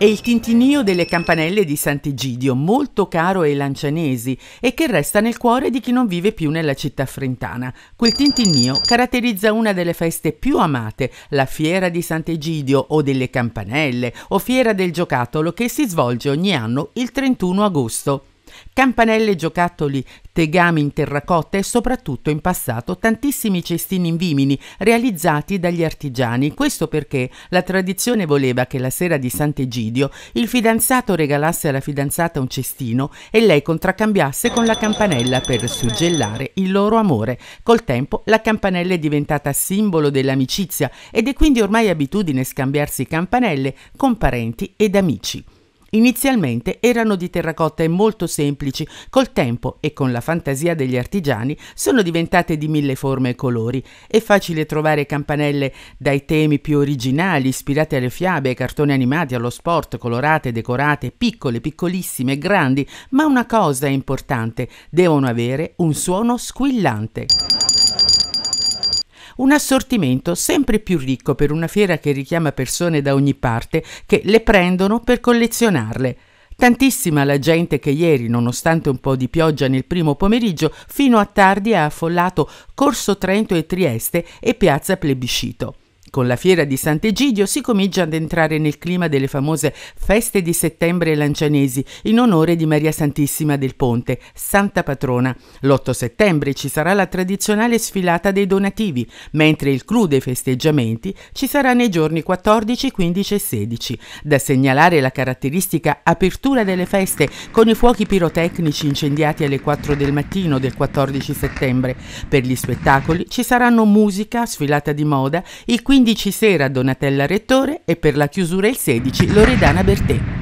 E il tintinio delle campanelle di Sant'Egidio, molto caro ai lancianesi e che resta nel cuore di chi non vive più nella città frentana. Quel tintinio caratterizza una delle feste più amate, la Fiera di Sant'Egidio o delle Campanelle o Fiera del Giocattolo che si svolge ogni anno il 31 agosto campanelle giocattoli, tegami in terracotta e soprattutto in passato tantissimi cestini in vimini realizzati dagli artigiani. Questo perché la tradizione voleva che la sera di Sant'Egidio il fidanzato regalasse alla fidanzata un cestino e lei contraccambiasse con la campanella per suggellare il loro amore. Col tempo la campanella è diventata simbolo dell'amicizia ed è quindi ormai abitudine scambiarsi campanelle con parenti ed amici. Inizialmente erano di terracotta e molto semplici, col tempo e con la fantasia degli artigiani sono diventate di mille forme e colori. È facile trovare campanelle dai temi più originali, ispirate alle fiabe, ai cartoni animati, allo sport, colorate, decorate, piccole, piccolissime, grandi, ma una cosa è importante, devono avere un suono squillante un assortimento sempre più ricco per una fiera che richiama persone da ogni parte che le prendono per collezionarle. Tantissima la gente che ieri, nonostante un po' di pioggia nel primo pomeriggio, fino a tardi ha affollato Corso Trento e Trieste e Piazza Plebiscito. Con la fiera di Sant'Egidio si comincia ad entrare nel clima delle famose feste di settembre lancianesi in onore di Maria Santissima del Ponte, Santa Patrona. L'8 settembre ci sarà la tradizionale sfilata dei donativi, mentre il clou dei festeggiamenti ci sarà nei giorni 14, 15 e 16. Da segnalare la caratteristica apertura delle feste con i fuochi pirotecnici incendiati alle 4 del mattino del 14 settembre. Per gli spettacoli ci saranno musica, sfilata di moda, il 15 15 sera Donatella Rettore e per la chiusura il 16 Loredana Bertè.